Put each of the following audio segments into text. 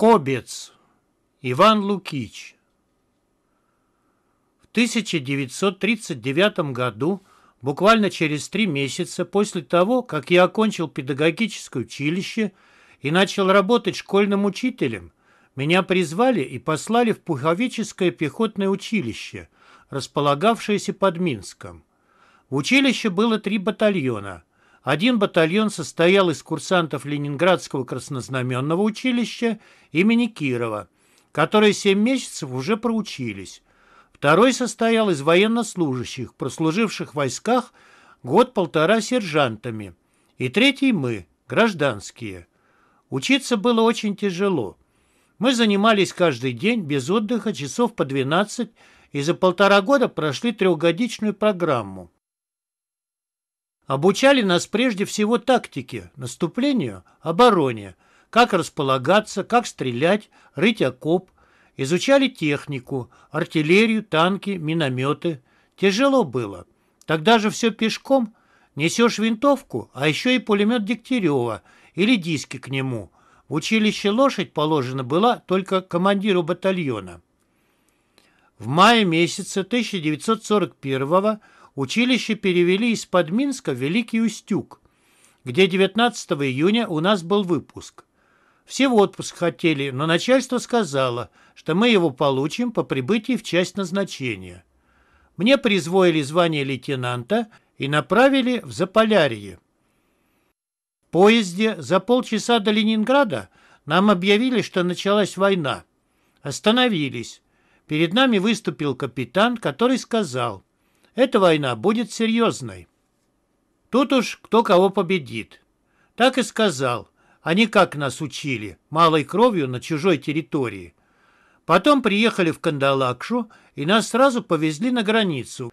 Кобец Иван Лукич В 1939 году, буквально через три месяца после того, как я окончил педагогическое училище и начал работать школьным учителем, меня призвали и послали в Пуховическое пехотное училище, располагавшееся под Минском. В училище было три батальона – один батальон состоял из курсантов Ленинградского краснознаменного училища имени Кирова, которые семь месяцев уже проучились. Второй состоял из военнослужащих, прослуживших в войсках год-полтора сержантами. И третий мы, гражданские. Учиться было очень тяжело. Мы занимались каждый день без отдыха часов по 12 и за полтора года прошли трехгодичную программу. Обучали нас прежде всего тактике, наступлению, обороне, как располагаться, как стрелять, рыть окоп. Изучали технику, артиллерию, танки, минометы. Тяжело было. Тогда же все пешком. Несешь винтовку, а еще и пулемет Дегтярева или диски к нему. В училище лошадь положена была только командиру батальона. В мае месяца 1941 года Училище перевели из-под Минска в Великий Устюг, где 19 июня у нас был выпуск. Все в отпуск хотели, но начальство сказало, что мы его получим по прибытии в часть назначения. Мне призвоили звание лейтенанта и направили в Заполярье. В поезде за полчаса до Ленинграда нам объявили, что началась война. Остановились. Перед нами выступил капитан, который сказал, эта война будет серьезной. Тут уж кто кого победит. Так и сказал. Они как нас учили, малой кровью на чужой территории. Потом приехали в Кандалакшу и нас сразу повезли на границу,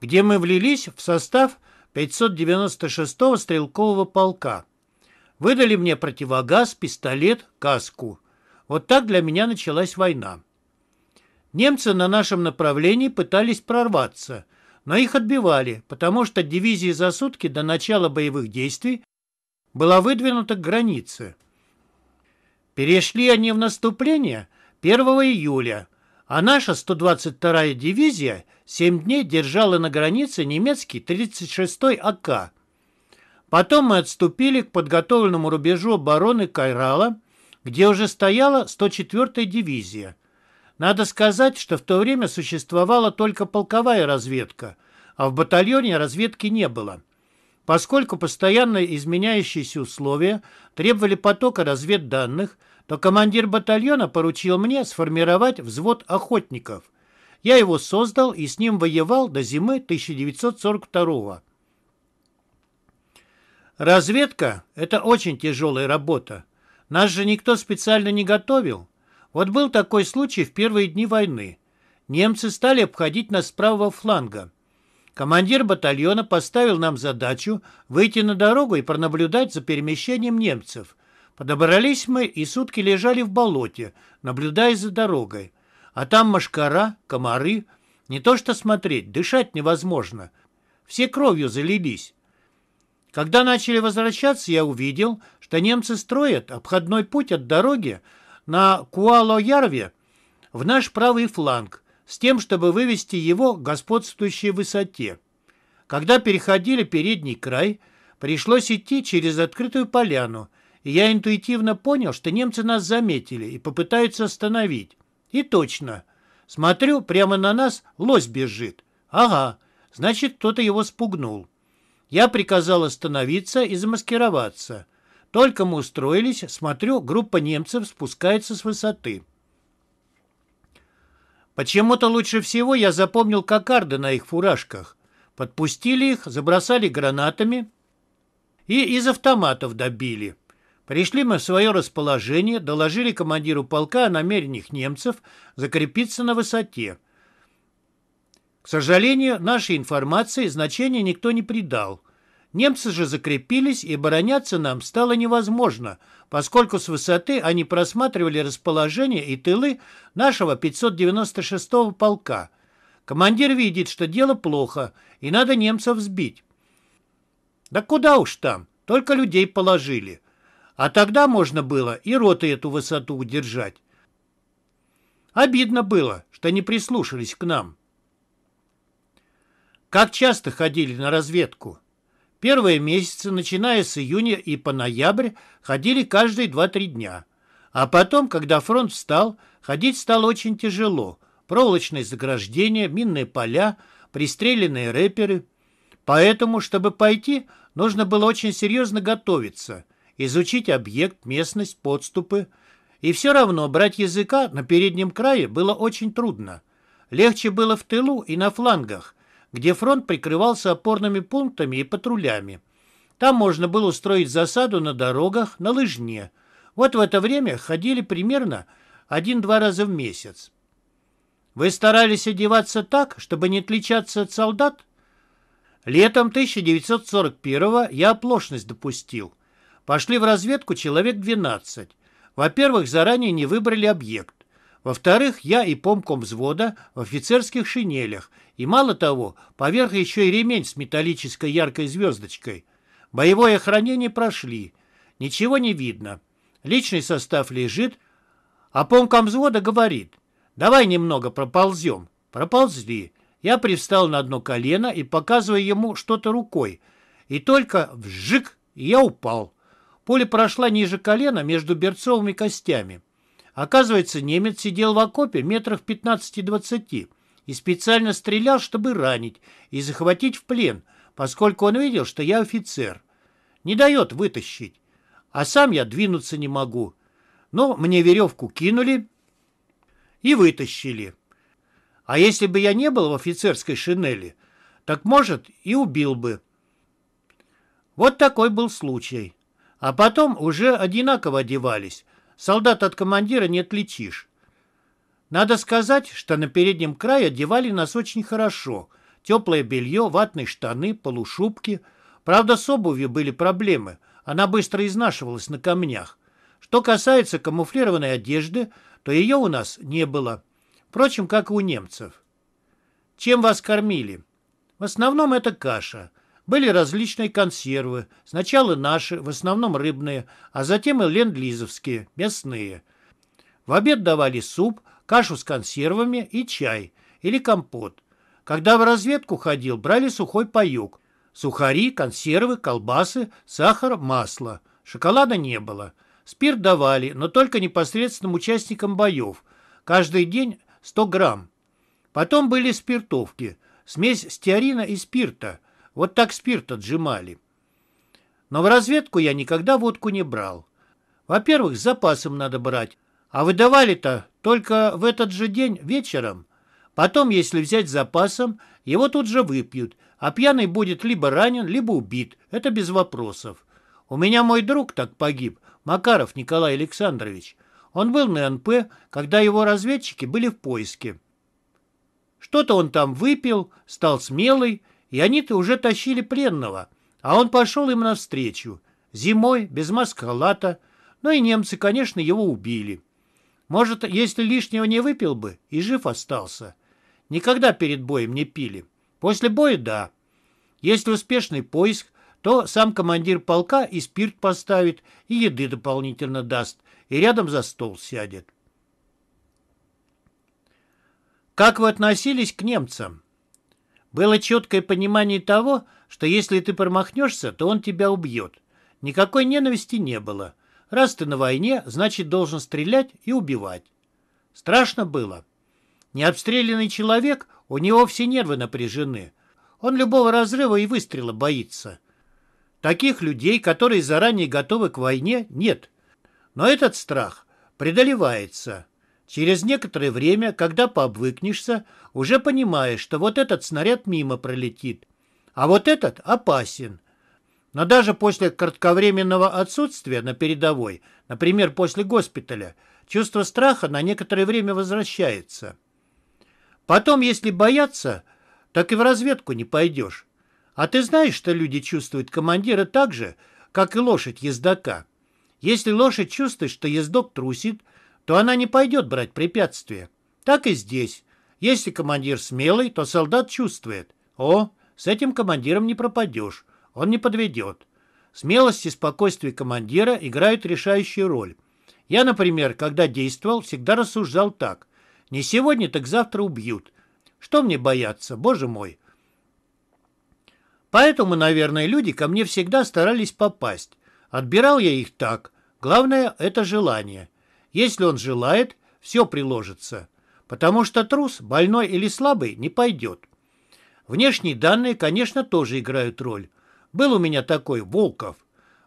где мы влились в состав 596-го стрелкового полка. Выдали мне противогаз, пистолет, каску. Вот так для меня началась война. Немцы на нашем направлении пытались прорваться – но их отбивали, потому что дивизия за сутки до начала боевых действий была выдвинута к границе. Перешли они в наступление 1 июля, а наша 122-я дивизия 7 дней держала на границе немецкий 36-й АК. Потом мы отступили к подготовленному рубежу обороны Кайрала, где уже стояла 104-я дивизия – надо сказать, что в то время существовала только полковая разведка, а в батальоне разведки не было. Поскольку постоянно изменяющиеся условия требовали потока разведданных, то командир батальона поручил мне сформировать взвод охотников. Я его создал и с ним воевал до зимы 1942 года. Разведка – это очень тяжелая работа. Нас же никто специально не готовил. Вот был такой случай в первые дни войны. Немцы стали обходить нас с правого фланга. Командир батальона поставил нам задачу выйти на дорогу и пронаблюдать за перемещением немцев. Подобрались мы и сутки лежали в болоте, наблюдая за дорогой. А там мошкара, комары. Не то что смотреть, дышать невозможно. Все кровью залились. Когда начали возвращаться, я увидел, что немцы строят обходной путь от дороги на Куало-Ярве в наш правый фланг с тем, чтобы вывести его к господствующей высоте. Когда переходили передний край, пришлось идти через открытую поляну, и я интуитивно понял, что немцы нас заметили и попытаются остановить. И точно. Смотрю, прямо на нас лось бежит. Ага, значит, кто-то его спугнул. Я приказал остановиться и замаскироваться. Только мы устроились, смотрю, группа немцев спускается с высоты. Почему-то лучше всего я запомнил кокарды на их фуражках. Подпустили их, забросали гранатами и из автоматов добили. Пришли мы в свое расположение, доложили командиру полка о намерениях немцев закрепиться на высоте. К сожалению, нашей информации значения никто не придал. Немцы же закрепились, и обороняться нам стало невозможно, поскольку с высоты они просматривали расположение и тылы нашего 596-го полка. Командир видит, что дело плохо, и надо немцев сбить. Да куда уж там, только людей положили. А тогда можно было и роты эту высоту удержать. Обидно было, что не прислушались к нам. Как часто ходили на разведку? Первые месяцы, начиная с июня и по ноябрь, ходили каждые 2-3 дня. А потом, когда фронт встал, ходить стало очень тяжело. Проволочные заграждения, минные поля, пристреленные рэперы. Поэтому, чтобы пойти, нужно было очень серьезно готовиться, изучить объект, местность, подступы. И все равно брать языка на переднем крае было очень трудно. Легче было в тылу и на флангах, где фронт прикрывался опорными пунктами и патрулями. Там можно было устроить засаду на дорогах, на лыжне. Вот в это время ходили примерно один-два раза в месяц. Вы старались одеваться так, чтобы не отличаться от солдат? Летом 1941-го я оплошность допустил. Пошли в разведку человек 12. Во-первых, заранее не выбрали объект. Во-вторых, я и помком взвода в офицерских шинелях, и мало того, поверх еще и ремень с металлической яркой звездочкой. Боевое хранение прошли. Ничего не видно. Личный состав лежит, а помком взвода говорит, «Давай немного проползем». Проползли. Я привстал на одно колено и показываю ему что-то рукой. И только вжик, и я упал. Пуля прошла ниже колена между берцовыми костями. Оказывается, немец сидел в окопе метрах 15-20 и специально стрелял, чтобы ранить и захватить в плен, поскольку он видел, что я офицер. Не дает вытащить. А сам я двинуться не могу. Но мне веревку кинули и вытащили. А если бы я не был в офицерской шинели, так, может, и убил бы. Вот такой был случай. А потом уже одинаково одевались. Солдат от командира не отличишь. Надо сказать, что на переднем крае одевали нас очень хорошо. Теплое белье, ватные штаны, полушубки. Правда, с обувью были проблемы. Она быстро изнашивалась на камнях. Что касается камуфлированной одежды, то ее у нас не было. Впрочем, как и у немцев. Чем вас кормили? В основном это каша. Были различные консервы, сначала наши, в основном рыбные, а затем и ленд-лизовские, мясные. В обед давали суп, кашу с консервами и чай или компот. Когда в разведку ходил, брали сухой паёк. Сухари, консервы, колбасы, сахар, масло. Шоколада не было. Спирт давали, но только непосредственным участникам боев. Каждый день 100 грамм. Потом были спиртовки. Смесь стеарина и спирта. Вот так спирт отжимали. Но в разведку я никогда водку не брал. Во-первых, с запасом надо брать. А выдавали-то только в этот же день вечером. Потом, если взять с запасом, его тут же выпьют, а пьяный будет либо ранен, либо убит. Это без вопросов. У меня мой друг так погиб, Макаров Николай Александрович. Он был на НП, когда его разведчики были в поиске. Что-то он там выпил, стал смелый и они-то уже тащили пленного, а он пошел им навстречу. Зимой, без маскалата. Ну и немцы, конечно, его убили. Может, если лишнего не выпил бы, и жив остался. Никогда перед боем не пили. После боя – да. Если успешный поиск, то сам командир полка и спирт поставит, и еды дополнительно даст, и рядом за стол сядет. Как вы относились к немцам? Было четкое понимание того, что если ты промахнешься, то он тебя убьет. Никакой ненависти не было. Раз ты на войне, значит, должен стрелять и убивать. Страшно было. Необстрелянный человек, у него все нервы напряжены. Он любого разрыва и выстрела боится. Таких людей, которые заранее готовы к войне, нет. Но этот страх преодолевается. Через некоторое время, когда пообвыкнешься, уже понимаешь, что вот этот снаряд мимо пролетит, а вот этот опасен. Но даже после кратковременного отсутствия на передовой, например, после госпиталя, чувство страха на некоторое время возвращается. Потом, если бояться, так и в разведку не пойдешь. А ты знаешь, что люди чувствуют командира так же, как и лошадь ездока? Если лошадь чувствует, что ездок трусит – то она не пойдет брать препятствия. Так и здесь. Если командир смелый, то солдат чувствует. О, с этим командиром не пропадешь, он не подведет. Смелость и спокойствие командира играют решающую роль. Я, например, когда действовал, всегда рассуждал так. Не сегодня, так завтра убьют. Что мне бояться, боже мой? Поэтому, наверное, люди ко мне всегда старались попасть. Отбирал я их так. Главное – это желание. Если он желает, все приложится. Потому что трус, больной или слабый, не пойдет. Внешние данные, конечно, тоже играют роль. Был у меня такой, Волков.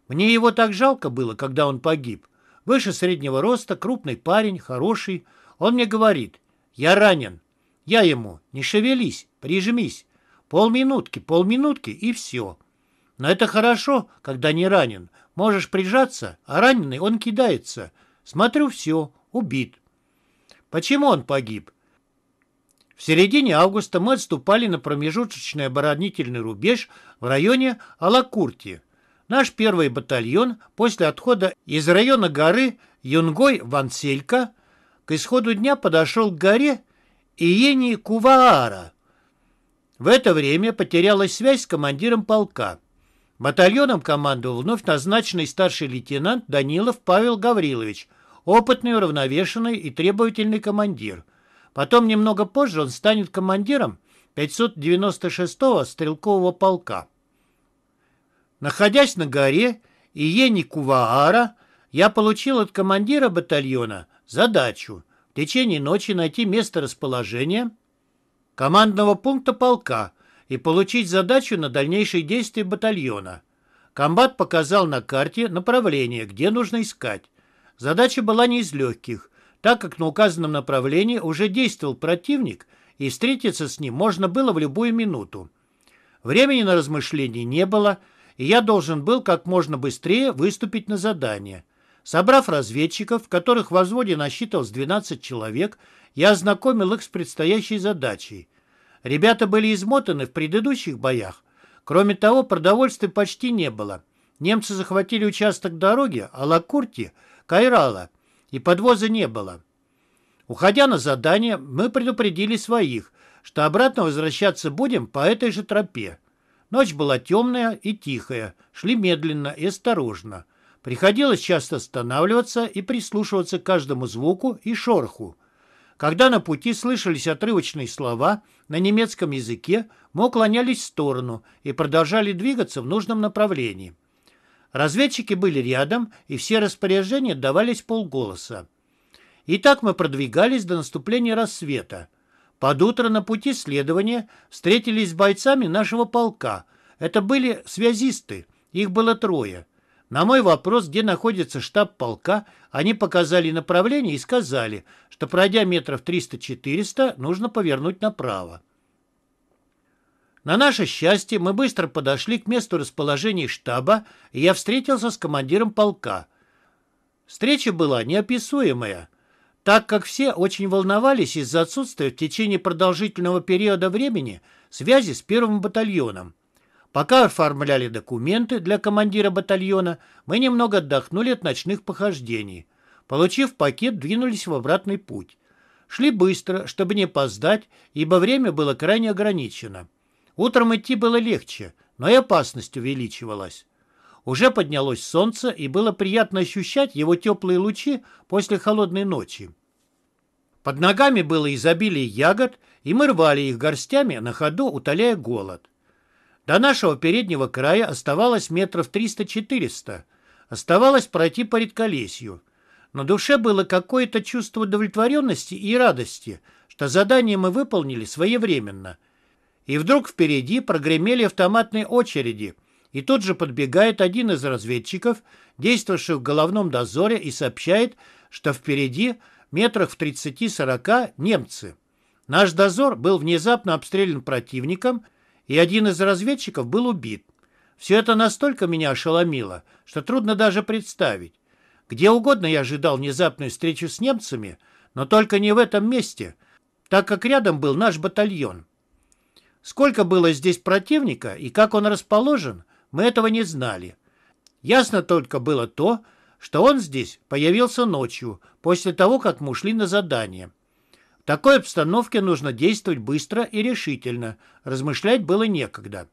Мне его так жалко было, когда он погиб. Выше среднего роста, крупный парень, хороший. Он мне говорит, я ранен. Я ему, не шевелись, прижмись. Полминутки, полминутки и все. Но это хорошо, когда не ранен. Можешь прижаться, а раненый он кидается – Смотрю, все, убит. Почему он погиб? В середине августа мы отступали на промежуточный оборонительный рубеж в районе Алакурти. Наш первый батальон после отхода из района горы Юнгой-Ванселька к исходу дня подошел к горе Иени-Куваара. В это время потерялась связь с командиром полка. Батальоном командовал вновь назначенный старший лейтенант Данилов Павел Гаврилович – опытный, уравновешенный и требовательный командир. Потом, немного позже, он станет командиром 596-го стрелкового полка. Находясь на горе Иени Куваара, я получил от командира батальона задачу в течение ночи найти место расположения командного пункта полка и получить задачу на дальнейшие действия батальона. Комбат показал на карте направление, где нужно искать. Задача была не из легких, так как на указанном направлении уже действовал противник, и встретиться с ним можно было в любую минуту. Времени на размышления не было, и я должен был как можно быстрее выступить на задание. Собрав разведчиков, которых в взводе насчитывалось 12 человек, я ознакомил их с предстоящей задачей. Ребята были измотаны в предыдущих боях. Кроме того, продовольствия почти не было. Немцы захватили участок дороги, а Лакурти – Кайрала, и подвоза не было. Уходя на задание, мы предупредили своих, что обратно возвращаться будем по этой же тропе. Ночь была темная и тихая, шли медленно и осторожно. Приходилось часто останавливаться и прислушиваться к каждому звуку и шороху. Когда на пути слышались отрывочные слова на немецком языке, мы уклонялись в сторону и продолжали двигаться в нужном направлении. Разведчики были рядом, и все распоряжения давались полголоса. И так мы продвигались до наступления рассвета. Под утро на пути следования встретились с бойцами нашего полка. Это были связисты, их было трое. На мой вопрос, где находится штаб полка, они показали направление и сказали, что пройдя метров 300-400, нужно повернуть направо. На наше счастье, мы быстро подошли к месту расположения штаба, и я встретился с командиром полка. Встреча была неописуемая, так как все очень волновались из-за отсутствия в течение продолжительного периода времени связи с первым батальоном. Пока оформляли документы для командира батальона, мы немного отдохнули от ночных похождений. Получив пакет, двинулись в обратный путь. Шли быстро, чтобы не опоздать, ибо время было крайне ограничено. Утром идти было легче, но и опасность увеличивалась. Уже поднялось солнце, и было приятно ощущать его теплые лучи после холодной ночи. Под ногами было изобилие ягод, и мы рвали их горстями на ходу, утоляя голод. До нашего переднего края оставалось метров 300-400. Оставалось пройти по редколесью. На душе было какое-то чувство удовлетворенности и радости, что задание мы выполнили своевременно – и вдруг впереди прогремели автоматные очереди, и тут же подбегает один из разведчиков, действовавший в головном дозоре, и сообщает, что впереди, метрах в 30-40, немцы. Наш дозор был внезапно обстрелян противником, и один из разведчиков был убит. Все это настолько меня ошеломило, что трудно даже представить. Где угодно я ожидал внезапную встречу с немцами, но только не в этом месте, так как рядом был наш батальон. Сколько было здесь противника и как он расположен, мы этого не знали. Ясно только было то, что он здесь появился ночью, после того, как мы ушли на задание. В такой обстановке нужно действовать быстро и решительно, размышлять было некогда.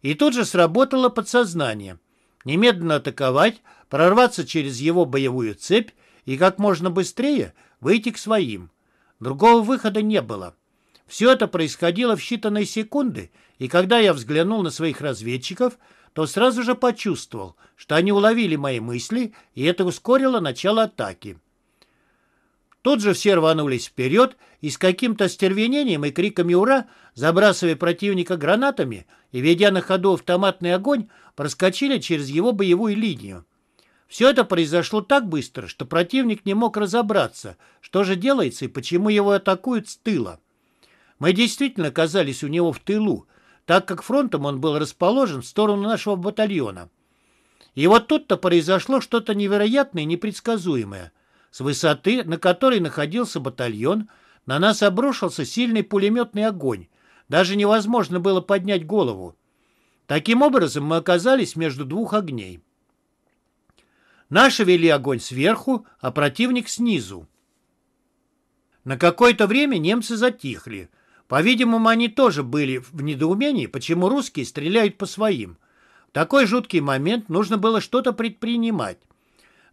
И тут же сработало подсознание. Немедленно атаковать, прорваться через его боевую цепь и как можно быстрее выйти к своим. Другого выхода не было. Все это происходило в считанные секунды, и когда я взглянул на своих разведчиков, то сразу же почувствовал, что они уловили мои мысли, и это ускорило начало атаки. Тут же все рванулись вперед и с каким-то стервенением и криками «Ура!», забрасывая противника гранатами и, ведя на ходу автоматный огонь, проскочили через его боевую линию. Все это произошло так быстро, что противник не мог разобраться, что же делается и почему его атакуют с тыла. Мы действительно оказались у него в тылу, так как фронтом он был расположен в сторону нашего батальона. И вот тут-то произошло что-то невероятное и непредсказуемое. С высоты, на которой находился батальон, на нас обрушился сильный пулеметный огонь. Даже невозможно было поднять голову. Таким образом, мы оказались между двух огней. Наши вели огонь сверху, а противник снизу. На какое-то время немцы затихли – по-видимому, они тоже были в недоумении, почему русские стреляют по своим. В такой жуткий момент нужно было что-то предпринимать.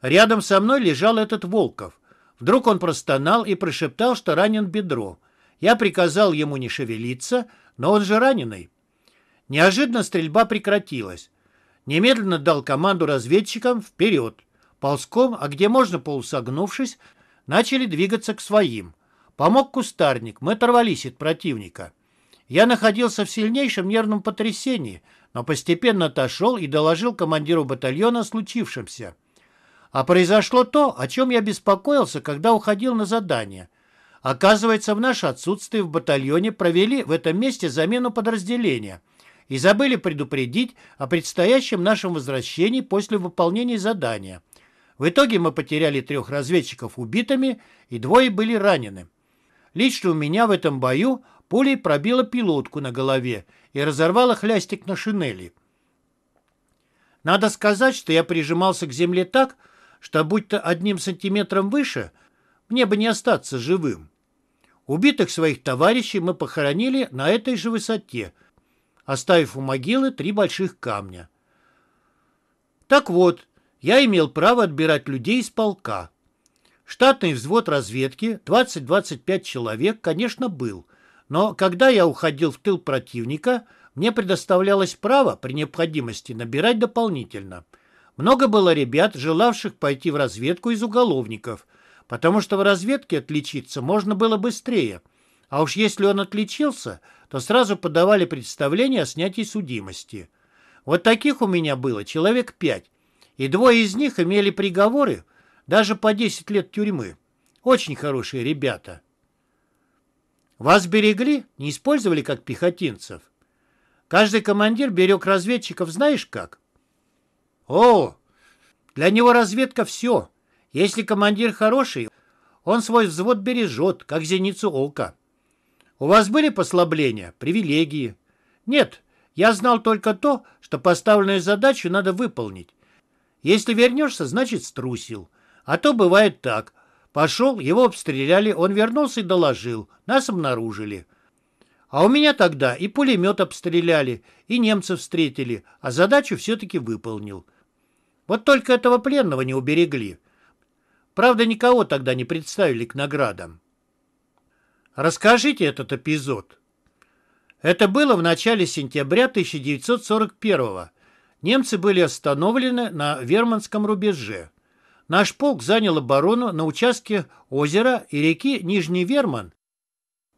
Рядом со мной лежал этот Волков. Вдруг он простонал и прошептал, что ранен бедро. Я приказал ему не шевелиться, но он же раненый. Неожиданно стрельба прекратилась. Немедленно дал команду разведчикам «Вперед!». Ползком, а где можно полусогнувшись, начали двигаться к своим. Помог кустарник, мы оторвались от противника. Я находился в сильнейшем нервном потрясении, но постепенно отошел и доложил командиру батальона о случившемся. А произошло то, о чем я беспокоился, когда уходил на задание. Оказывается, в наше отсутствие в батальоне провели в этом месте замену подразделения и забыли предупредить о предстоящем нашем возвращении после выполнения задания. В итоге мы потеряли трех разведчиков убитыми и двое были ранены. Лично у меня в этом бою пулей пробила пилотку на голове и разорвала хлястик на шинели. Надо сказать, что я прижимался к земле так, что будь-то одним сантиметром выше, мне бы не остаться живым. Убитых своих товарищей мы похоронили на этой же высоте, оставив у могилы три больших камня. Так вот, я имел право отбирать людей из полка. Штатный взвод разведки, 20-25 человек, конечно, был, но когда я уходил в тыл противника, мне предоставлялось право при необходимости набирать дополнительно. Много было ребят, желавших пойти в разведку из уголовников, потому что в разведке отличиться можно было быстрее. А уж если он отличился, то сразу подавали представление о снятии судимости. Вот таких у меня было человек пять, и двое из них имели приговоры – даже по 10 лет тюрьмы. Очень хорошие ребята. Вас берегли, не использовали как пехотинцев. Каждый командир берег разведчиков знаешь как? О, для него разведка все. Если командир хороший, он свой взвод бережет, как зеницу ока. У вас были послабления, привилегии? Нет, я знал только то, что поставленную задачу надо выполнить. Если вернешься, значит струсил. А то бывает так. Пошел, его обстреляли, он вернулся и доложил. Нас обнаружили. А у меня тогда и пулемет обстреляли, и немцев встретили, а задачу все-таки выполнил. Вот только этого пленного не уберегли. Правда, никого тогда не представили к наградам. Расскажите этот эпизод. Это было в начале сентября 1941 года. Немцы были остановлены на Верманском рубеже. Наш полк занял оборону на участке озера и реки Нижний Верман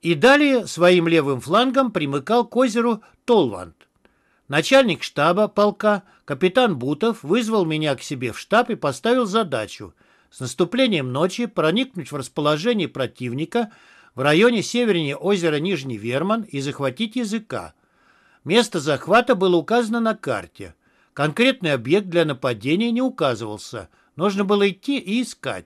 и далее своим левым флангом примыкал к озеру Толванд. Начальник штаба полка, капитан Бутов, вызвал меня к себе в штаб и поставил задачу с наступлением ночи проникнуть в расположение противника в районе севернее озера Нижний Верман и захватить языка. Место захвата было указано на карте. Конкретный объект для нападения не указывался – Нужно было идти и искать.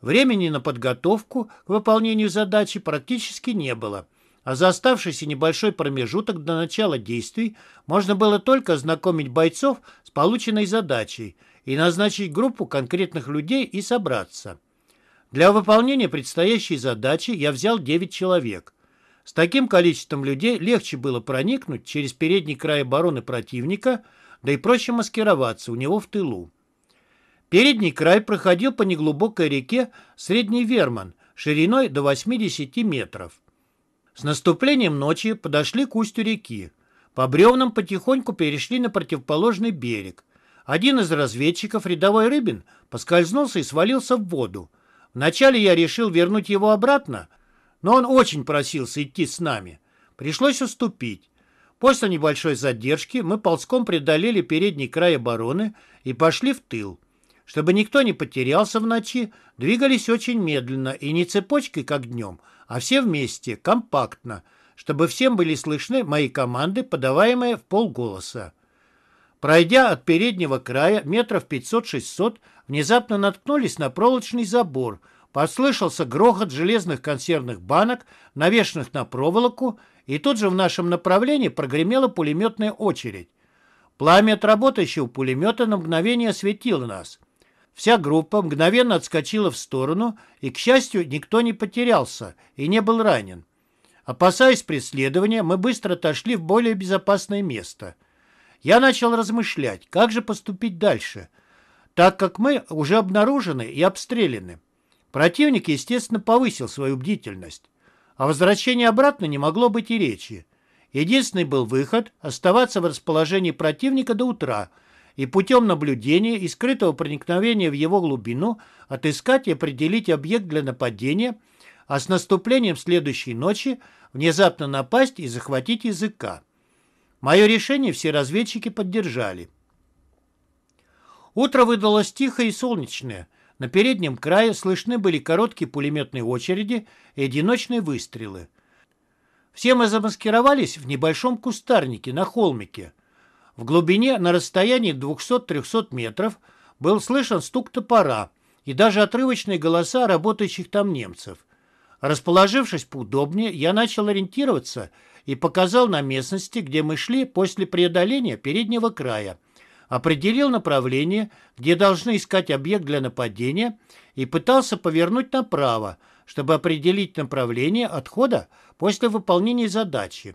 Времени на подготовку к выполнению задачи практически не было, а за оставшийся небольшой промежуток до начала действий можно было только ознакомить бойцов с полученной задачей и назначить группу конкретных людей и собраться. Для выполнения предстоящей задачи я взял 9 человек. С таким количеством людей легче было проникнуть через передний край обороны противника, да и проще маскироваться у него в тылу. Передний край проходил по неглубокой реке Средний Верман шириной до 80 метров. С наступлением ночи подошли к устью реки. По бревнам потихоньку перешли на противоположный берег. Один из разведчиков, рядовой Рыбин, поскользнулся и свалился в воду. Вначале я решил вернуть его обратно, но он очень просился идти с нами. Пришлось уступить. После небольшой задержки мы ползком преодолели передний край обороны и пошли в тыл. Чтобы никто не потерялся в ночи, двигались очень медленно и не цепочкой, как днем, а все вместе, компактно, чтобы всем были слышны мои команды, подаваемые в полголоса. Пройдя от переднего края метров 500-600, внезапно наткнулись на проволочный забор. Послышался грохот железных консервных банок, навешанных на проволоку, и тут же в нашем направлении прогремела пулеметная очередь. Пламя от работающего пулемета на мгновение осветило нас. Вся группа мгновенно отскочила в сторону, и, к счастью, никто не потерялся и не был ранен. Опасаясь преследования, мы быстро отошли в более безопасное место. Я начал размышлять, как же поступить дальше, так как мы уже обнаружены и обстреляны. Противник, естественно, повысил свою бдительность. О возвращении обратно не могло быть и речи. Единственный был выход – оставаться в расположении противника до утра – и путем наблюдения и скрытого проникновения в его глубину отыскать и определить объект для нападения, а с наступлением следующей ночи внезапно напасть и захватить языка. Мое решение все разведчики поддержали. Утро выдалось тихое и солнечное. На переднем крае слышны были короткие пулеметные очереди и одиночные выстрелы. Все мы замаскировались в небольшом кустарнике на холмике – в глубине на расстоянии 200-300 метров был слышен стук топора и даже отрывочные голоса работающих там немцев. Расположившись поудобнее, я начал ориентироваться и показал на местности, где мы шли после преодоления переднего края. Определил направление, где должны искать объект для нападения, и пытался повернуть направо, чтобы определить направление отхода после выполнения задачи.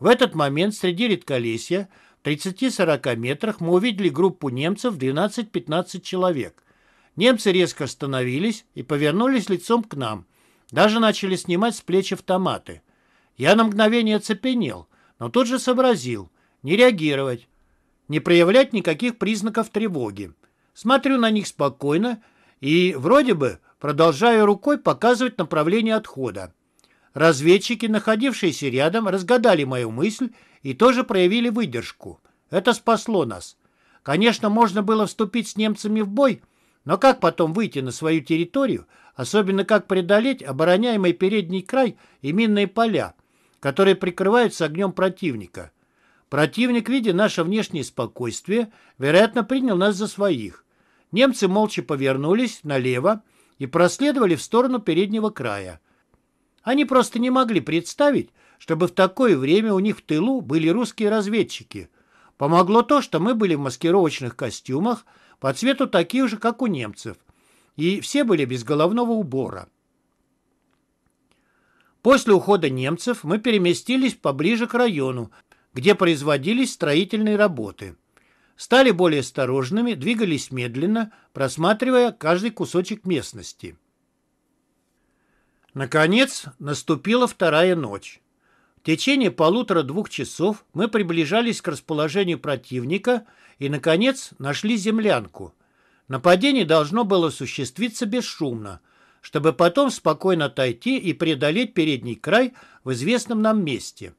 В этот момент среди редколесья 30-40 метрах мы увидели группу немцев 12-15 человек. Немцы резко остановились и повернулись лицом к нам. Даже начали снимать с плеч автоматы. Я на мгновение оцепенел, но тут же сообразил. Не реагировать, не проявлять никаких признаков тревоги. Смотрю на них спокойно и, вроде бы, продолжаю рукой показывать направление отхода. Разведчики, находившиеся рядом, разгадали мою мысль и тоже проявили выдержку. Это спасло нас. Конечно, можно было вступить с немцами в бой, но как потом выйти на свою территорию, особенно как преодолеть обороняемый передний край и минные поля, которые прикрываются огнем противника? Противник, видя наше внешнее спокойствие, вероятно, принял нас за своих. Немцы молча повернулись налево и проследовали в сторону переднего края. Они просто не могли представить, чтобы в такое время у них в тылу были русские разведчики. Помогло то, что мы были в маскировочных костюмах, по цвету такие же, как у немцев, и все были без головного убора. После ухода немцев мы переместились поближе к району, где производились строительные работы. Стали более осторожными, двигались медленно, просматривая каждый кусочек местности. Наконец наступила вторая ночь. В течение полутора-двух часов мы приближались к расположению противника и, наконец, нашли землянку. Нападение должно было осуществиться бесшумно, чтобы потом спокойно отойти и преодолеть передний край в известном нам месте.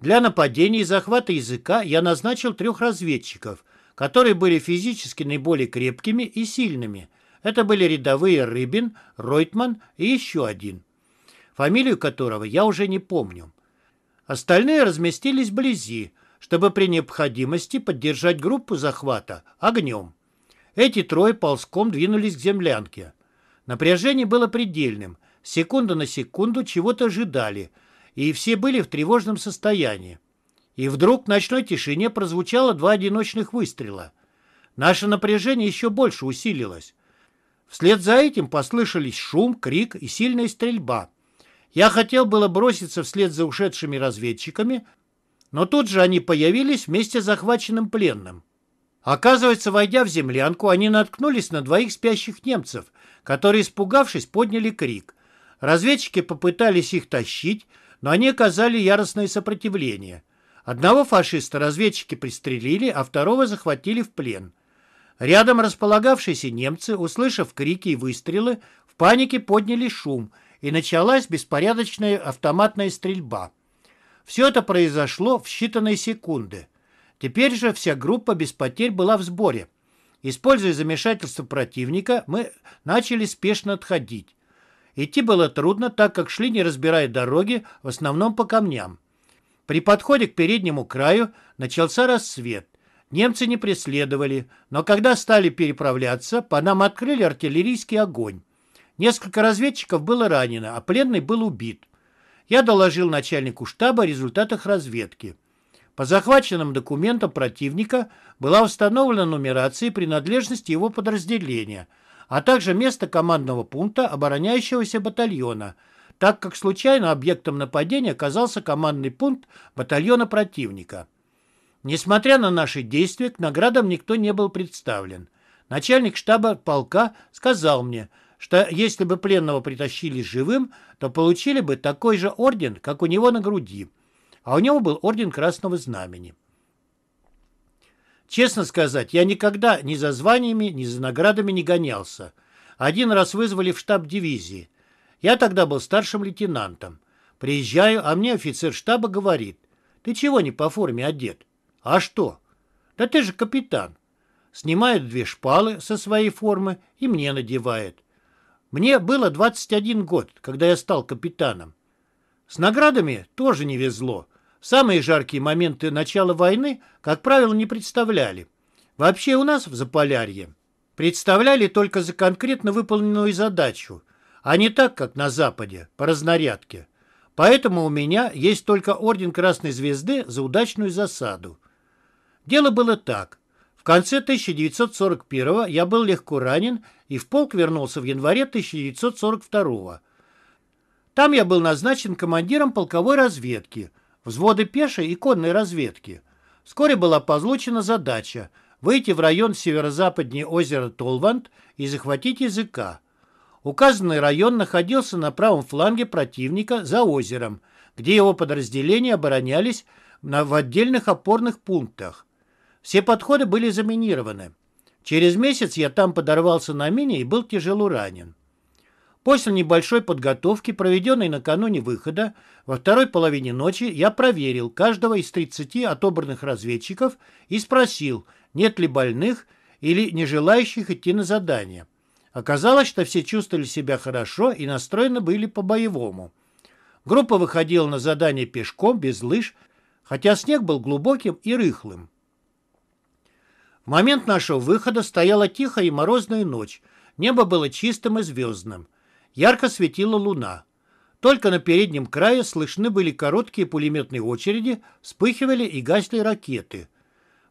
Для нападения и захвата языка я назначил трех разведчиков, которые были физически наиболее крепкими и сильными – это были рядовые Рыбин, Ройтман и еще один, фамилию которого я уже не помню. Остальные разместились вблизи, чтобы при необходимости поддержать группу захвата огнем. Эти трое ползком двинулись к землянке. Напряжение было предельным. Секунда на секунду чего-то ожидали, и все были в тревожном состоянии. И вдруг в ночной тишине прозвучало два одиночных выстрела. Наше напряжение еще больше усилилось. Вслед за этим послышались шум, крик и сильная стрельба. Я хотел было броситься вслед за ушедшими разведчиками, но тут же они появились вместе с захваченным пленным. Оказывается, войдя в землянку, они наткнулись на двоих спящих немцев, которые, испугавшись, подняли крик. Разведчики попытались их тащить, но они оказали яростное сопротивление. Одного фашиста разведчики пристрелили, а второго захватили в плен – Рядом располагавшиеся немцы, услышав крики и выстрелы, в панике подняли шум, и началась беспорядочная автоматная стрельба. Все это произошло в считанные секунды. Теперь же вся группа без потерь была в сборе. Используя замешательство противника, мы начали спешно отходить. Идти было трудно, так как шли, не разбирая дороги, в основном по камням. При подходе к переднему краю начался рассвет немцы не преследовали, но когда стали переправляться, по нам открыли артиллерийский огонь. Несколько разведчиков было ранено, а пленный был убит. Я доложил начальнику штаба о результатах разведки. По захваченным документам противника была установлена нумерация и принадлежность его подразделения, а также место командного пункта обороняющегося батальона, так как случайно объектом нападения оказался командный пункт батальона противника. Несмотря на наши действия, к наградам никто не был представлен. Начальник штаба полка сказал мне, что если бы пленного притащили живым, то получили бы такой же орден, как у него на груди. А у него был орден Красного Знамени. Честно сказать, я никогда ни за званиями, ни за наградами не гонялся. Один раз вызвали в штаб дивизии. Я тогда был старшим лейтенантом. Приезжаю, а мне офицер штаба говорит, «Ты чего не по форме одет?» А что? Да ты же капитан. Снимает две шпалы со своей формы и мне надевает. Мне было 21 год, когда я стал капитаном. С наградами тоже не везло. Самые жаркие моменты начала войны, как правило, не представляли. Вообще у нас в Заполярье представляли только за конкретно выполненную задачу, а не так, как на Западе, по разнарядке. Поэтому у меня есть только Орден Красной Звезды за удачную засаду. Дело было так. В конце 1941 я был легко ранен и в полк вернулся в январе 1942 -го. Там я был назначен командиром полковой разведки, взвода пешей и конной разведки. Вскоре была позлучена задача выйти в район северо-западнее озера Толванд и захватить языка. Указанный район находился на правом фланге противника за озером, где его подразделения оборонялись на, в отдельных опорных пунктах. Все подходы были заминированы. Через месяц я там подорвался на мине и был тяжело ранен. После небольшой подготовки, проведенной накануне выхода, во второй половине ночи я проверил каждого из 30 отобранных разведчиков и спросил, нет ли больных или не желающих идти на задание. Оказалось, что все чувствовали себя хорошо и настроены были по-боевому. Группа выходила на задание пешком, без лыж, хотя снег был глубоким и рыхлым. В момент нашего выхода стояла тихая и морозная ночь. Небо было чистым и звездным. Ярко светила луна. Только на переднем крае слышны были короткие пулеметные очереди, вспыхивали и гасли ракеты.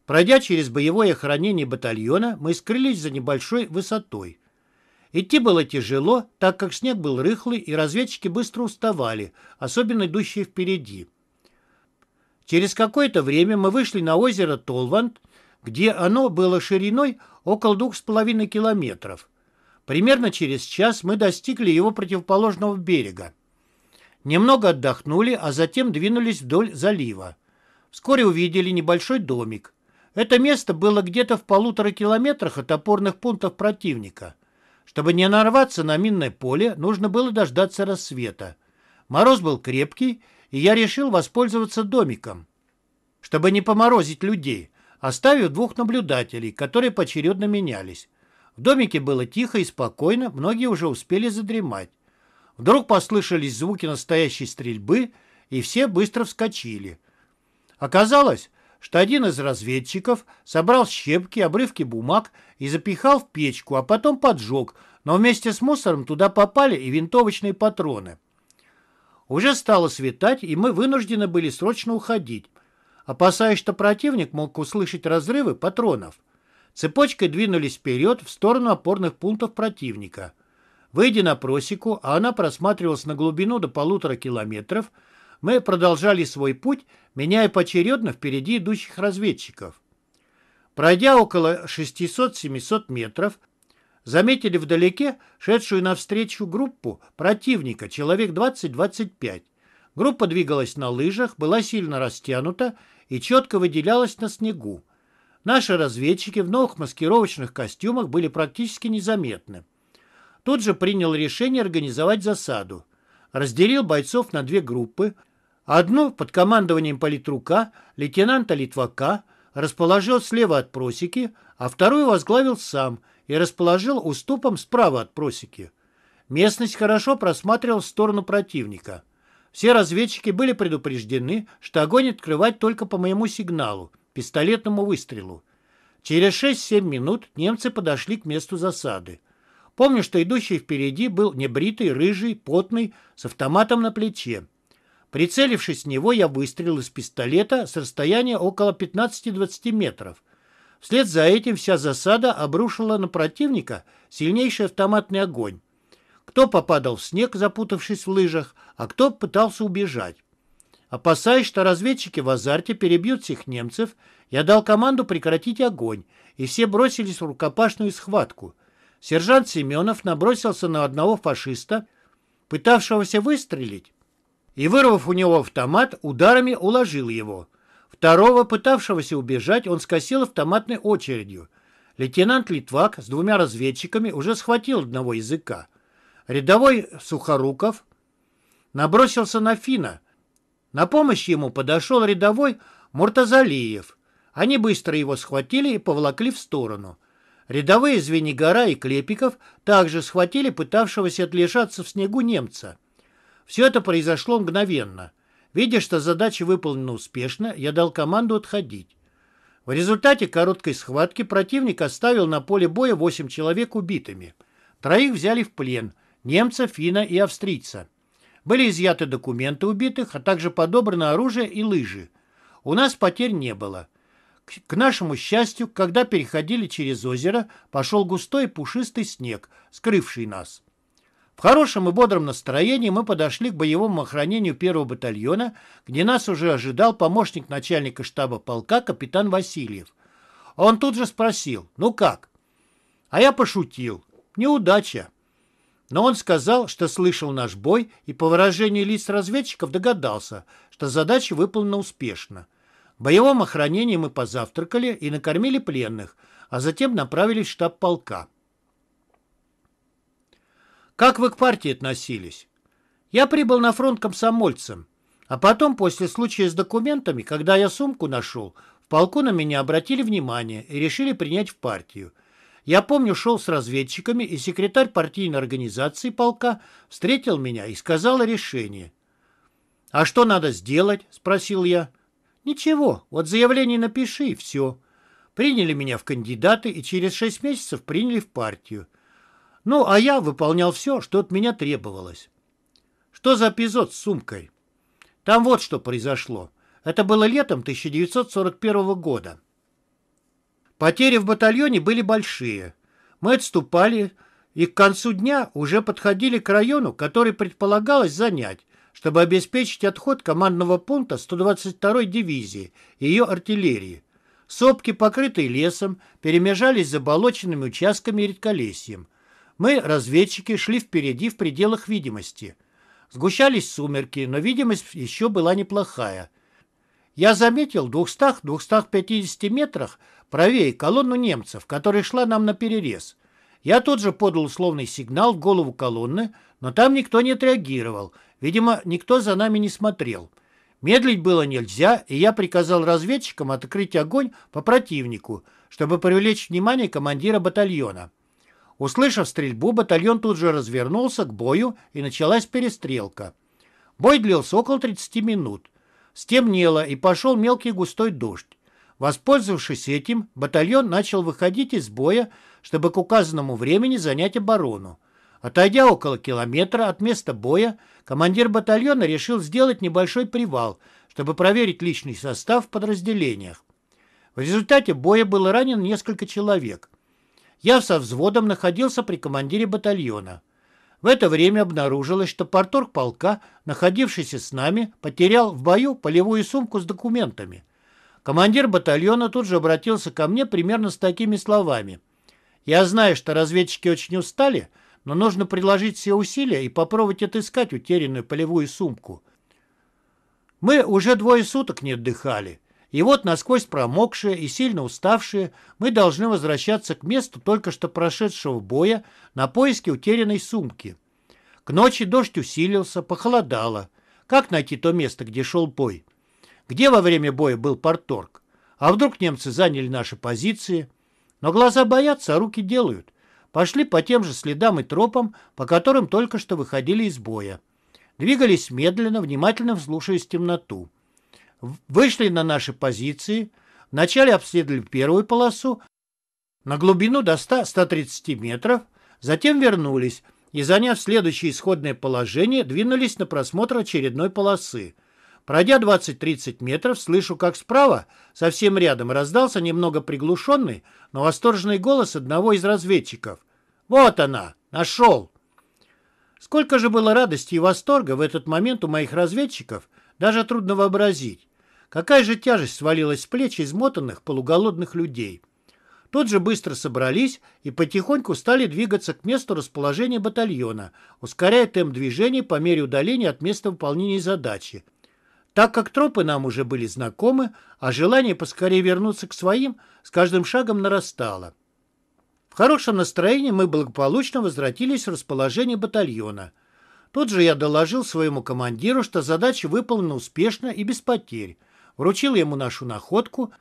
Пройдя через боевое охранение батальона, мы скрылись за небольшой высотой. Идти было тяжело, так как снег был рыхлый, и разведчики быстро уставали, особенно идущие впереди. Через какое-то время мы вышли на озеро Толванд – где оно было шириной около двух с половиной километров. Примерно через час мы достигли его противоположного берега. Немного отдохнули, а затем двинулись вдоль залива. Вскоре увидели небольшой домик. Это место было где-то в полутора километрах от опорных пунктов противника. Чтобы не нарваться на минное поле, нужно было дождаться рассвета. Мороз был крепкий, и я решил воспользоваться домиком, чтобы не поморозить людей оставив двух наблюдателей, которые поочередно менялись. В домике было тихо и спокойно, многие уже успели задремать. Вдруг послышались звуки настоящей стрельбы, и все быстро вскочили. Оказалось, что один из разведчиков собрал щепки, обрывки бумаг и запихал в печку, а потом поджег, но вместе с мусором туда попали и винтовочные патроны. Уже стало светать, и мы вынуждены были срочно уходить опасаясь, что противник мог услышать разрывы патронов. Цепочкой двинулись вперед в сторону опорных пунктов противника. Выйдя на просеку, а она просматривалась на глубину до полутора километров, мы продолжали свой путь, меняя поочередно впереди идущих разведчиков. Пройдя около 600-700 метров, заметили вдалеке шедшую навстречу группу противника, человек 20-25. Группа двигалась на лыжах, была сильно растянута и четко выделялась на снегу. Наши разведчики в новых маскировочных костюмах были практически незаметны. Тут же принял решение организовать засаду. Разделил бойцов на две группы. Одну под командованием политрука, лейтенанта Литвака, расположил слева от просеки, а вторую возглавил сам и расположил уступом справа от просеки. Местность хорошо просматривал в сторону противника – все разведчики были предупреждены, что огонь открывать только по моему сигналу, пистолетному выстрелу. Через 6-7 минут немцы подошли к месту засады. Помню, что идущий впереди был небритый, рыжий, потный, с автоматом на плече. Прицелившись с него, я выстрелил из пистолета с расстояния около 15-20 метров. Вслед за этим вся засада обрушила на противника сильнейший автоматный огонь. Кто попадал в снег, запутавшись в лыжах, а кто пытался убежать. Опасаясь, что разведчики в азарте перебьют всех немцев, я дал команду прекратить огонь, и все бросились в рукопашную схватку. Сержант Семенов набросился на одного фашиста, пытавшегося выстрелить, и, вырвав у него автомат, ударами уложил его. Второго, пытавшегося убежать, он скосил автоматной очередью. Лейтенант Литвак с двумя разведчиками уже схватил одного языка. Рядовой Сухоруков набросился на Фина. На помощь ему подошел рядовой Муртазалиев. Они быстро его схватили и повлакли в сторону. Рядовые Звенигора и Клепиков также схватили пытавшегося отлежаться в снегу немца. Все это произошло мгновенно. Видя, что задача выполнена успешно, я дал команду отходить. В результате короткой схватки противник оставил на поле боя 8 человек убитыми. Троих взяли в плен – немца, финна и австрийца. Были изъяты документы убитых, а также подобрано оружие и лыжи. У нас потерь не было. К нашему счастью, когда переходили через озеро, пошел густой пушистый снег, скрывший нас. В хорошем и бодром настроении мы подошли к боевому охранению первого батальона, где нас уже ожидал помощник начальника штаба полка капитан Васильев. Он тут же спросил «Ну как?». А я пошутил «Неудача». Но он сказал, что слышал наш бой и по выражению лиц разведчиков догадался, что задача выполнена успешно. В боевом охранении мы позавтракали и накормили пленных, а затем направились в штаб полка. Как вы к партии относились? Я прибыл на фронт комсомольцем, а потом, после случая с документами, когда я сумку нашел, в полку на меня обратили внимание и решили принять в партию – я помню, шел с разведчиками, и секретарь партийной организации полка встретил меня и сказал о решении. «А что надо сделать?» – спросил я. «Ничего, вот заявление напиши, и все». Приняли меня в кандидаты и через шесть месяцев приняли в партию. Ну, а я выполнял все, что от меня требовалось. Что за эпизод с сумкой? Там вот что произошло. Это было летом 1941 года. Потери в батальоне были большие. Мы отступали и к концу дня уже подходили к району, который предполагалось занять, чтобы обеспечить отход командного пункта 122-й дивизии и ее артиллерии. Сопки, покрытые лесом, перемежались заболоченными участками и редколесьем. Мы, разведчики, шли впереди в пределах видимости. Сгущались сумерки, но видимость еще была неплохая. Я заметил в 200-250 метрах правее колонну немцев, которая шла нам на перерез. Я тут же подал условный сигнал в голову колонны, но там никто не отреагировал. Видимо, никто за нами не смотрел. Медлить было нельзя, и я приказал разведчикам открыть огонь по противнику, чтобы привлечь внимание командира батальона. Услышав стрельбу, батальон тут же развернулся к бою, и началась перестрелка. Бой длился около 30 минут. Стемнело, и пошел мелкий густой дождь. Воспользовавшись этим, батальон начал выходить из боя, чтобы к указанному времени занять оборону. Отойдя около километра от места боя, командир батальона решил сделать небольшой привал, чтобы проверить личный состав в подразделениях. В результате боя было ранено несколько человек. Я со взводом находился при командире батальона. В это время обнаружилось, что порторг полка, находившийся с нами, потерял в бою полевую сумку с документами – Командир батальона тут же обратился ко мне примерно с такими словами. «Я знаю, что разведчики очень устали, но нужно приложить все усилия и попробовать отыскать утерянную полевую сумку. Мы уже двое суток не отдыхали, и вот насквозь промокшие и сильно уставшие мы должны возвращаться к месту только что прошедшего боя на поиски утерянной сумки. К ночи дождь усилился, похолодало. Как найти то место, где шел бой? Где во время боя был порторг? А вдруг немцы заняли наши позиции? Но глаза боятся, а руки делают. Пошли по тем же следам и тропам, по которым только что выходили из боя. Двигались медленно, внимательно вслушиваясь в темноту. Вышли на наши позиции. Вначале обследовали первую полосу на глубину до 100-130 метров, затем вернулись и, заняв следующее исходное положение, двинулись на просмотр очередной полосы. Пройдя 20-30 метров, слышу, как справа, совсем рядом, раздался немного приглушенный, но восторженный голос одного из разведчиков. «Вот она! Нашел!» Сколько же было радости и восторга в этот момент у моих разведчиков, даже трудно вообразить. Какая же тяжесть свалилась с плеч измотанных полуголодных людей. Тут же быстро собрались и потихоньку стали двигаться к месту расположения батальона, ускоряя темп движения по мере удаления от места выполнения задачи. Так как тропы нам уже были знакомы, а желание поскорее вернуться к своим с каждым шагом нарастало. В хорошем настроении мы благополучно возвратились в расположение батальона. Тут же я доложил своему командиру, что задача выполнена успешно и без потерь. Вручил ему нашу находку,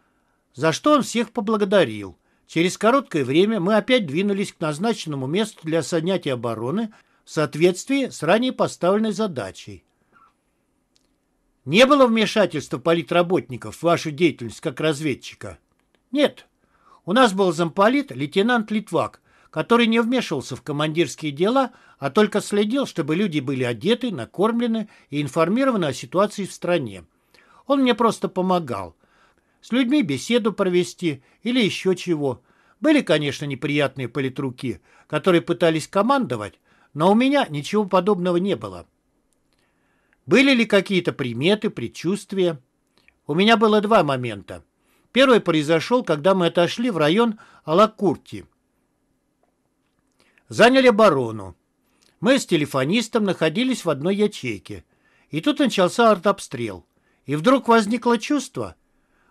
за что он всех поблагодарил. Через короткое время мы опять двинулись к назначенному месту для занятия обороны в соответствии с ранее поставленной задачей. Не было вмешательства политработников в вашу деятельность как разведчика? Нет. У нас был замполит лейтенант Литвак, который не вмешивался в командирские дела, а только следил, чтобы люди были одеты, накормлены и информированы о ситуации в стране. Он мне просто помогал. С людьми беседу провести или еще чего. Были, конечно, неприятные политруки, которые пытались командовать, но у меня ничего подобного не было. Были ли какие-то приметы, предчувствия? У меня было два момента. Первый произошел, когда мы отошли в район Алакурти. Заняли оборону. Мы с телефонистом находились в одной ячейке. И тут начался артобстрел. И вдруг возникло чувство,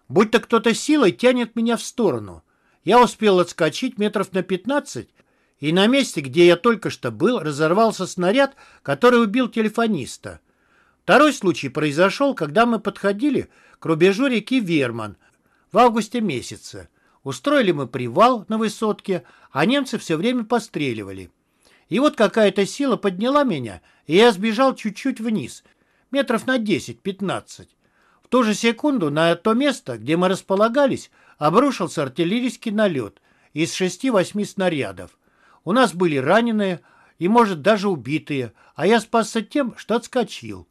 будто кто-то силой тянет меня в сторону. Я успел отскочить метров на 15, и на месте, где я только что был, разорвался снаряд, который убил телефониста. Второй случай произошел, когда мы подходили к рубежу реки Верман в августе месяце. Устроили мы привал на высотке, а немцы все время постреливали. И вот какая-то сила подняла меня, и я сбежал чуть-чуть вниз, метров на 10-15. В ту же секунду на то место, где мы располагались, обрушился артиллерийский налет из 6-8 снарядов. У нас были раненые и, может, даже убитые, а я спасся тем, что отскочил.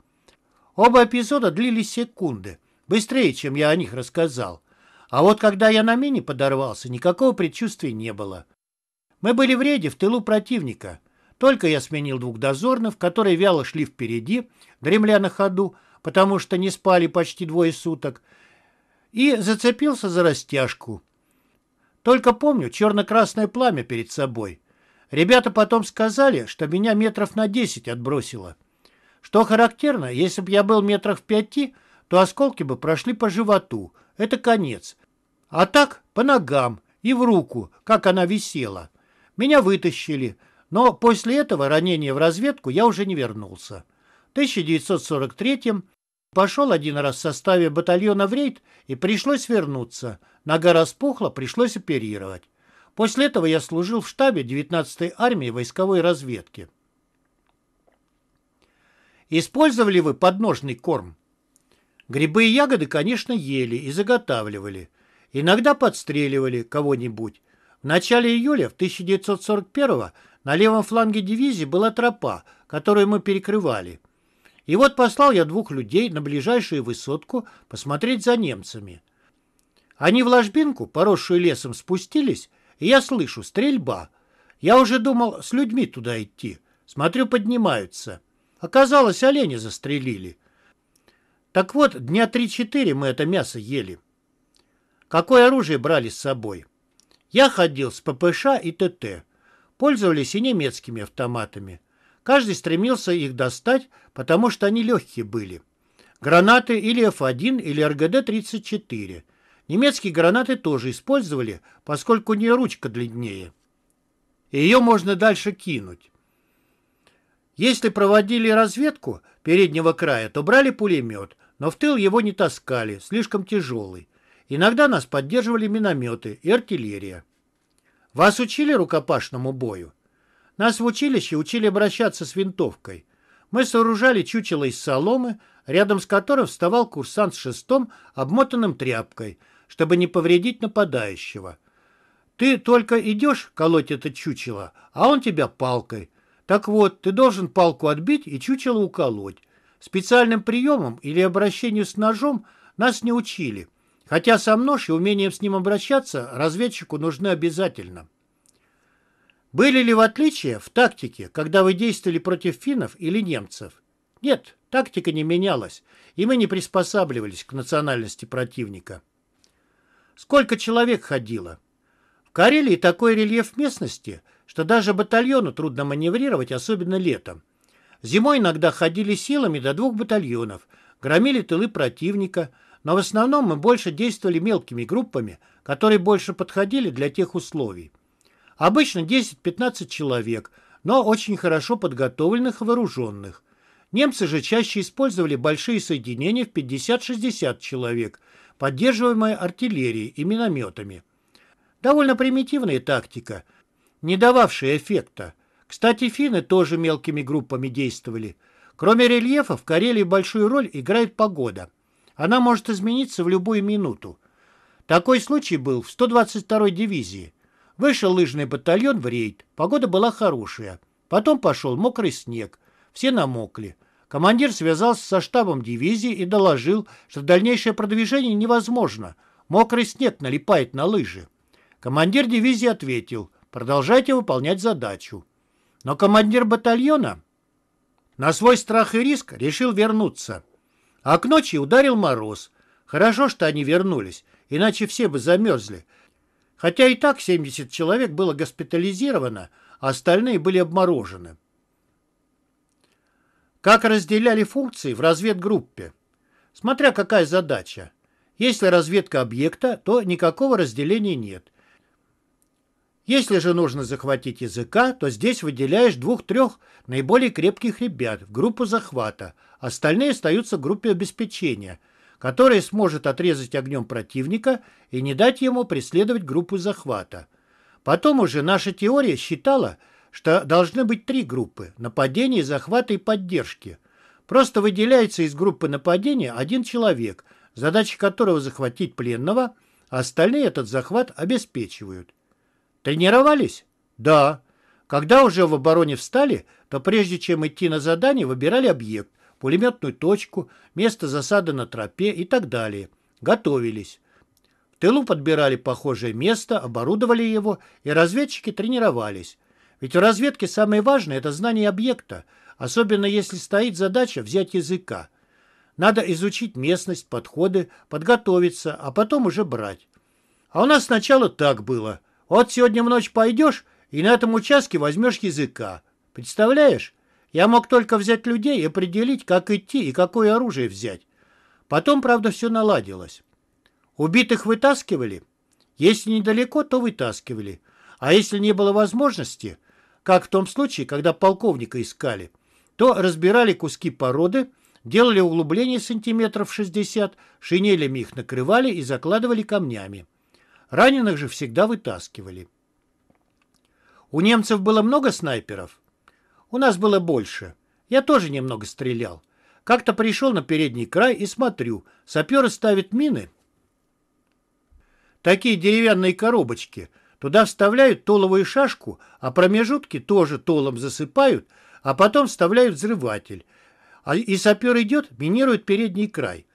Оба эпизода длились секунды, быстрее, чем я о них рассказал. А вот когда я на мине подорвался, никакого предчувствия не было. Мы были в рейде в тылу противника. Только я сменил двух дозорных, которые вяло шли впереди, дремля на ходу, потому что не спали почти двое суток, и зацепился за растяжку. Только помню черно-красное пламя перед собой. Ребята потом сказали, что меня метров на десять отбросило. Что характерно, если бы я был метрах в пяти, то осколки бы прошли по животу. Это конец. А так по ногам и в руку, как она висела. Меня вытащили, но после этого ранения в разведку я уже не вернулся. В 1943-м пошел один раз в составе батальона в рейд и пришлось вернуться. Нога распухла, пришлось оперировать. После этого я служил в штабе 19-й армии войсковой разведки. Использовали вы подножный корм? Грибы и ягоды, конечно, ели и заготавливали. Иногда подстреливали кого-нибудь. В начале июля в 1941 на левом фланге дивизии была тропа, которую мы перекрывали. И вот послал я двух людей на ближайшую высотку посмотреть за немцами. Они в ложбинку, поросшую лесом, спустились, и я слышу стрельба. Я уже думал, с людьми туда идти. Смотрю, поднимаются. Оказалось, оленя застрелили. Так вот, дня три-четыре мы это мясо ели. Какое оружие брали с собой? Я ходил с ППШ и ТТ. Пользовались и немецкими автоматами. Каждый стремился их достать, потому что они легкие были. Гранаты или F1, или РГД-34. Немецкие гранаты тоже использовали, поскольку у нее ручка длиннее. ее можно дальше кинуть. Если проводили разведку переднего края, то брали пулемет, но в тыл его не таскали, слишком тяжелый. Иногда нас поддерживали минометы и артиллерия. Вас учили рукопашному бою? Нас в училище учили обращаться с винтовкой. Мы сооружали чучело из соломы, рядом с которым вставал курсант с шестом, обмотанным тряпкой, чтобы не повредить нападающего. Ты только идешь колоть это чучело, а он тебя палкой – так вот, ты должен палку отбить и чучело уколоть. Специальным приемом или обращению с ножом нас не учили, хотя сам нож и умением с ним обращаться разведчику нужны обязательно. Были ли в отличие в тактике, когда вы действовали против финнов или немцев? Нет, тактика не менялась, и мы не приспосабливались к национальности противника. Сколько человек ходило? В Карелии такой рельеф местности – что даже батальону трудно маневрировать, особенно летом. Зимой иногда ходили силами до двух батальонов, громили тылы противника, но в основном мы больше действовали мелкими группами, которые больше подходили для тех условий. Обычно 10-15 человек, но очень хорошо подготовленных и вооруженных. Немцы же чаще использовали большие соединения в 50-60 человек, поддерживаемые артиллерией и минометами. Довольно примитивная тактика – не дававшие эффекта. Кстати, финны тоже мелкими группами действовали. Кроме рельефа, в Карелии большую роль играет погода. Она может измениться в любую минуту. Такой случай был в 122-й дивизии. Вышел лыжный батальон в рейд. Погода была хорошая. Потом пошел мокрый снег. Все намокли. Командир связался со штабом дивизии и доложил, что дальнейшее продвижение невозможно. Мокрый снег налипает на лыжи. Командир дивизии ответил – Продолжайте выполнять задачу. Но командир батальона на свой страх и риск решил вернуться. А к ночи ударил мороз. Хорошо, что они вернулись, иначе все бы замерзли. Хотя и так 70 человек было госпитализировано, а остальные были обморожены. Как разделяли функции в разведгруппе? Смотря какая задача. Если разведка объекта, то никакого разделения нет. Если же нужно захватить языка, то здесь выделяешь двух-трех наиболее крепких ребят в группу захвата. Остальные остаются в группе обеспечения, которая сможет отрезать огнем противника и не дать ему преследовать группу захвата. Потом уже наша теория считала, что должны быть три группы – нападения, захвата и поддержки. Просто выделяется из группы нападения один человек, задача которого захватить пленного, а остальные этот захват обеспечивают. Тренировались? Да. Когда уже в обороне встали, то прежде чем идти на задание, выбирали объект, пулеметную точку, место засады на тропе и так далее. Готовились. В тылу подбирали похожее место, оборудовали его, и разведчики тренировались. Ведь в разведке самое важное – это знание объекта, особенно если стоит задача взять языка. Надо изучить местность, подходы, подготовиться, а потом уже брать. А у нас сначала так было – вот сегодня в ночь пойдешь и на этом участке возьмешь языка. Представляешь? Я мог только взять людей и определить, как идти и какое оружие взять. Потом, правда, все наладилось. Убитых вытаскивали? Если недалеко, то вытаскивали. А если не было возможности, как в том случае, когда полковника искали, то разбирали куски породы, делали углубление сантиметров 60, шинелями их накрывали и закладывали камнями. Раненых же всегда вытаскивали. У немцев было много снайперов? У нас было больше. Я тоже немного стрелял. Как-то пришел на передний край и смотрю. Саперы ставят мины. Такие деревянные коробочки. Туда вставляют толовую шашку, а промежутки тоже толом засыпают, а потом вставляют взрыватель. А и сапер идет, минирует передний край.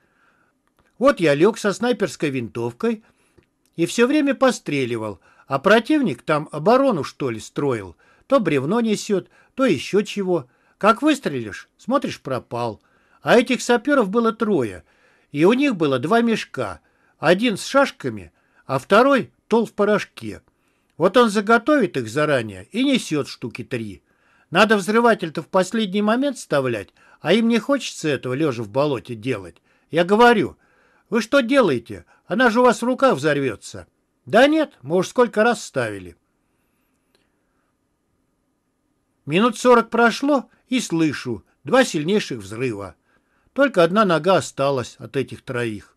Вот я лег со снайперской винтовкой – и все время постреливал, а противник там оборону, что ли, строил. То бревно несет, то еще чего. Как выстрелишь, смотришь, пропал. А этих саперов было трое, и у них было два мешка. Один с шашками, а второй тол в порошке. Вот он заготовит их заранее и несет штуки три. Надо взрыватель-то в последний момент вставлять, а им не хочется этого лежа в болоте делать. Я говорю, вы что делаете? Она же у вас в рука взорвется. Да нет, мы уж сколько раз ставили. Минут сорок прошло, и слышу, два сильнейших взрыва. Только одна нога осталась от этих троих.